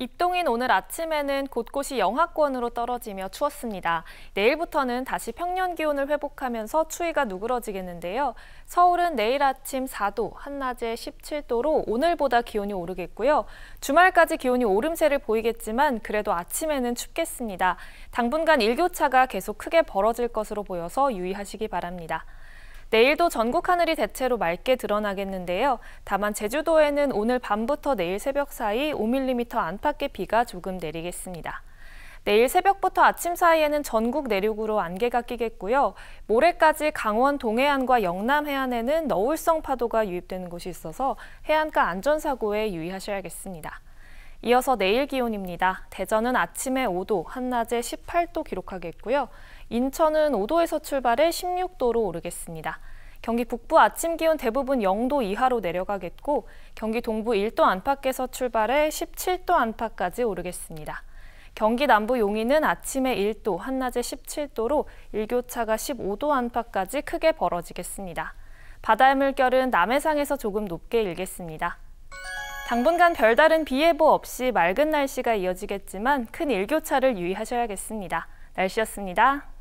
입동인 오늘 아침에는 곳곳이 영하권으로 떨어지며 추웠습니다. 내일부터는 다시 평년 기온을 회복하면서 추위가 누그러지겠는데요. 서울은 내일 아침 4도, 한낮에 17도로 오늘보다 기온이 오르겠고요. 주말까지 기온이 오름세를 보이겠지만 그래도 아침에는 춥겠습니다. 당분간 일교차가 계속 크게 벌어질 것으로 보여서 유의하시기 바랍니다. 내일도 전국 하늘이 대체로 맑게 드러나겠는데요. 다만 제주도에는 오늘 밤부터 내일 새벽 사이 5mm 안팎의 비가 조금 내리겠습니다. 내일 새벽부터 아침 사이에는 전국 내륙으로 안개가 끼겠고요. 모레까지 강원 동해안과 영남 해안에는 너울성 파도가 유입되는 곳이 있어서 해안가 안전사고에 유의하셔야겠습니다. 이어서 내일 기온입니다. 대전은 아침에 5도, 한낮에 18도 기록하겠고요. 인천은 5도에서 출발해 16도로 오르겠습니다. 경기 북부 아침 기온 대부분 0도 이하로 내려가겠고 경기 동부 1도 안팎에서 출발해 17도 안팎까지 오르겠습니다. 경기 남부 용인은 아침에 1도, 한낮에 17도로 일교차가 15도 안팎까지 크게 벌어지겠습니다. 바다의 물결은 남해상에서 조금 높게 일겠습니다. 당분간 별다른 비 예보 없이 맑은 날씨가 이어지겠지만 큰 일교차를 유의하셔야겠습니다. 날씨였습니다.